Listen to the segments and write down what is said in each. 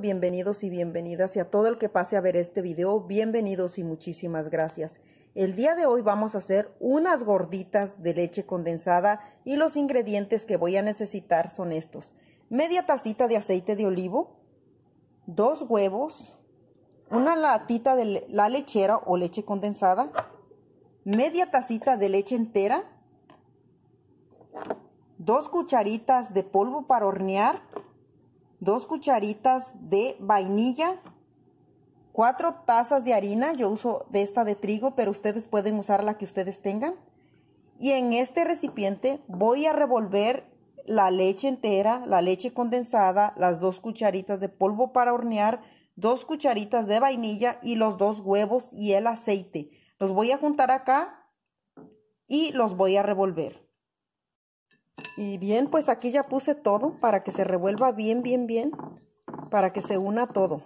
bienvenidos y bienvenidas y a todo el que pase a ver este video, bienvenidos y muchísimas gracias. El día de hoy vamos a hacer unas gorditas de leche condensada y los ingredientes que voy a necesitar son estos. Media tacita de aceite de olivo, dos huevos, una latita de la lechera o leche condensada, media tacita de leche entera, dos cucharitas de polvo para hornear, dos cucharitas de vainilla, cuatro tazas de harina, yo uso de esta de trigo, pero ustedes pueden usar la que ustedes tengan. Y en este recipiente voy a revolver la leche entera, la leche condensada, las dos cucharitas de polvo para hornear, dos cucharitas de vainilla y los dos huevos y el aceite. Los voy a juntar acá y los voy a revolver. Y bien, pues aquí ya puse todo para que se revuelva bien, bien, bien, para que se una todo.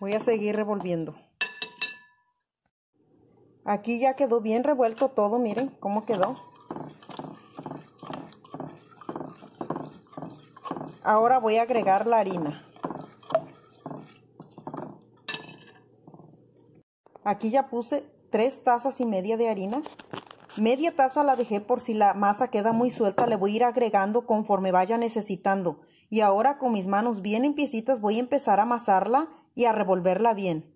Voy a seguir revolviendo. Aquí ya quedó bien revuelto todo, miren cómo quedó. Ahora voy a agregar la harina. Aquí ya puse tres tazas y media de harina. Media taza la dejé por si la masa queda muy suelta, le voy a ir agregando conforme vaya necesitando. Y ahora con mis manos bien limpiecitas voy a empezar a amasarla y a revolverla bien.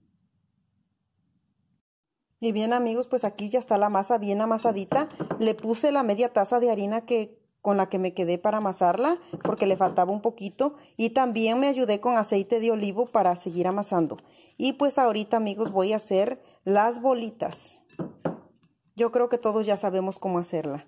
Y bien amigos, pues aquí ya está la masa bien amasadita. Le puse la media taza de harina que con la que me quedé para amasarla porque le faltaba un poquito y también me ayudé con aceite de olivo para seguir amasando. Y pues ahorita amigos voy a hacer las bolitas. Yo creo que todos ya sabemos cómo hacerla.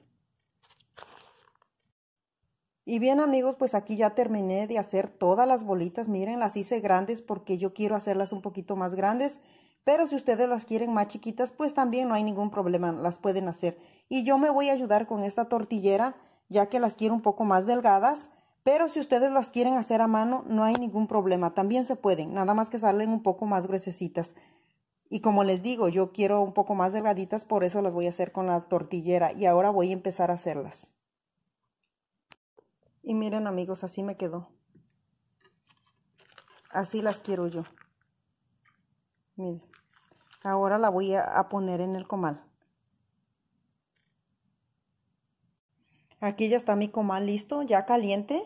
Y bien amigos, pues aquí ya terminé de hacer todas las bolitas. Miren, las hice grandes porque yo quiero hacerlas un poquito más grandes. Pero si ustedes las quieren más chiquitas, pues también no hay ningún problema, las pueden hacer. Y yo me voy a ayudar con esta tortillera ya que las quiero un poco más delgadas, pero si ustedes las quieren hacer a mano no hay ningún problema, también se pueden, nada más que salen un poco más gruesecitas. Y como les digo, yo quiero un poco más delgaditas, por eso las voy a hacer con la tortillera y ahora voy a empezar a hacerlas. Y miren amigos, así me quedó. Así las quiero yo. Miren. Ahora la voy a poner en el comal. Aquí ya está mi comal listo, ya caliente.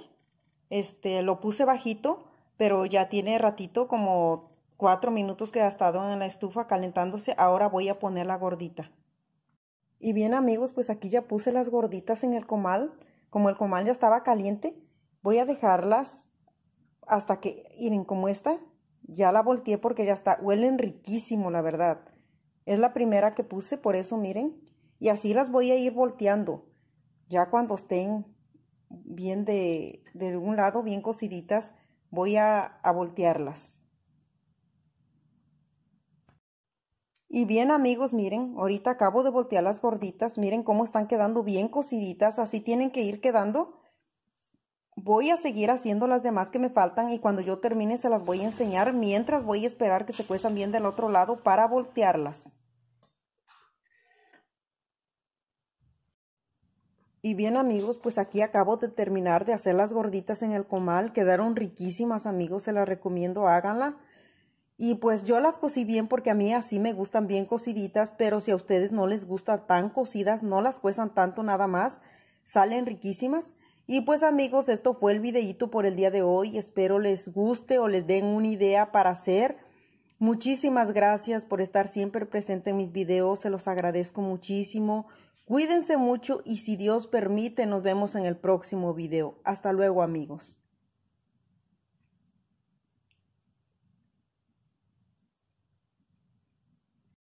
Este, lo puse bajito, pero ya tiene ratito como cuatro minutos que ha estado en la estufa calentándose. Ahora voy a poner la gordita. Y bien amigos, pues aquí ya puse las gorditas en el comal. Como el comal ya estaba caliente, voy a dejarlas hasta que, miren como esta, ya la volteé porque ya está, huelen riquísimo la verdad. Es la primera que puse, por eso miren. Y así las voy a ir volteando. Ya cuando estén bien de, de un lado, bien cosiditas, voy a, a voltearlas. Y bien amigos, miren, ahorita acabo de voltear las gorditas, miren cómo están quedando bien cosiditas. así tienen que ir quedando. Voy a seguir haciendo las demás que me faltan y cuando yo termine se las voy a enseñar mientras voy a esperar que se cuezan bien del otro lado para voltearlas. Y bien amigos, pues aquí acabo de terminar de hacer las gorditas en el comal, quedaron riquísimas amigos, se las recomiendo, háganlas. Y pues yo las cocí bien porque a mí así me gustan bien cociditas, pero si a ustedes no les gustan tan cocidas, no las cuezan tanto nada más, salen riquísimas. Y pues amigos, esto fue el videíto por el día de hoy, espero les guste o les den una idea para hacer. Muchísimas gracias por estar siempre presente en mis videos, se los agradezco muchísimo. Cuídense mucho y si Dios permite nos vemos en el próximo video. Hasta luego amigos.